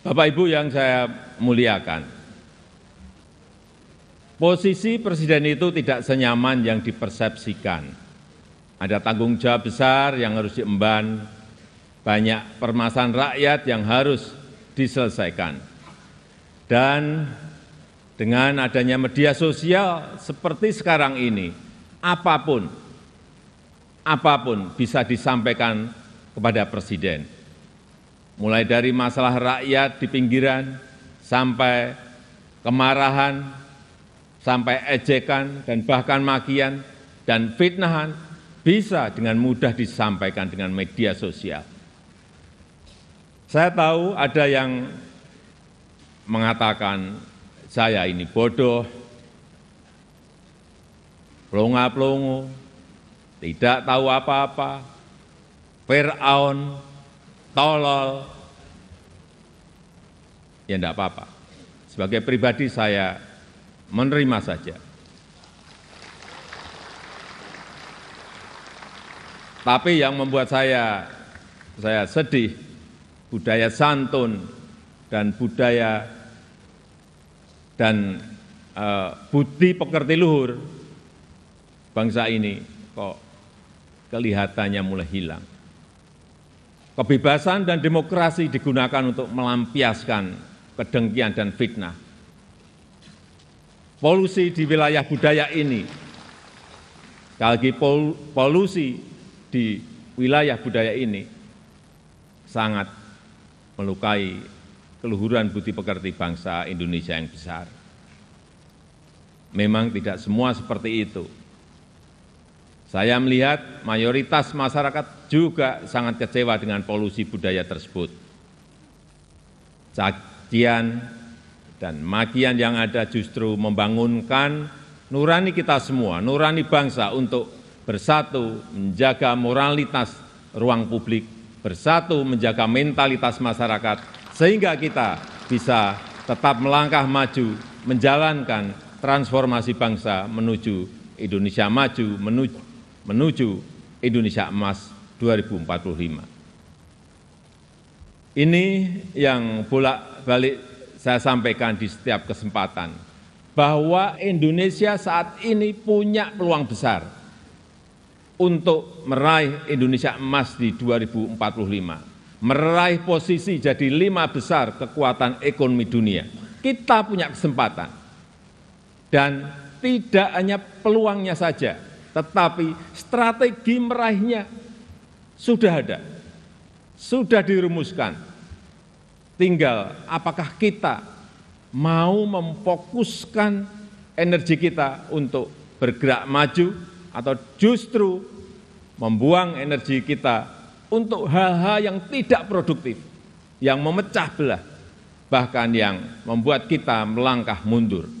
Bapak Ibu yang saya muliakan, posisi presiden itu tidak senyaman yang dipersepsikan. Ada tanggung jawab besar yang harus diemban, banyak permasalahan rakyat yang harus diselesaikan. Dan dengan adanya media sosial seperti sekarang ini, apapun, apapun bisa disampaikan kepada presiden mulai dari masalah rakyat di pinggiran sampai kemarahan, sampai ejekan dan bahkan makian dan fitnahan bisa dengan mudah disampaikan dengan media sosial. Saya tahu ada yang mengatakan saya ini bodoh, pelongo-pelongo, tidak tahu apa-apa, Fir'aun, tolol, ya enggak apa-apa. Sebagai pribadi saya menerima saja. Tapi yang membuat saya saya sedih budaya santun dan budaya dan e, budi pekerti luhur bangsa ini kok kelihatannya mulai hilang. Kebebasan dan demokrasi digunakan untuk melampiaskan kedengkian dan fitnah. Polusi di wilayah budaya ini, sekali lagi polusi di wilayah budaya ini sangat melukai keluhuran budi pekerti bangsa Indonesia yang besar. Memang tidak semua seperti itu. Saya melihat mayoritas masyarakat juga sangat kecewa dengan polusi budaya tersebut. Cacian dan makian yang ada justru membangunkan nurani kita semua, nurani bangsa untuk bersatu menjaga moralitas ruang publik, bersatu menjaga mentalitas masyarakat, sehingga kita bisa tetap melangkah maju, menjalankan transformasi bangsa menuju Indonesia maju, menuju, menuju Indonesia emas 2045. Ini yang bolak-balik saya sampaikan di setiap kesempatan, bahwa Indonesia saat ini punya peluang besar untuk meraih Indonesia emas di 2045, meraih posisi jadi lima besar kekuatan ekonomi dunia. Kita punya kesempatan. Dan tidak hanya peluangnya saja, tetapi strategi meraihnya sudah ada, sudah dirumuskan. Tinggal apakah kita mau memfokuskan energi kita untuk bergerak maju atau justru membuang energi kita untuk hal-hal yang tidak produktif, yang memecah belah, bahkan yang membuat kita melangkah mundur.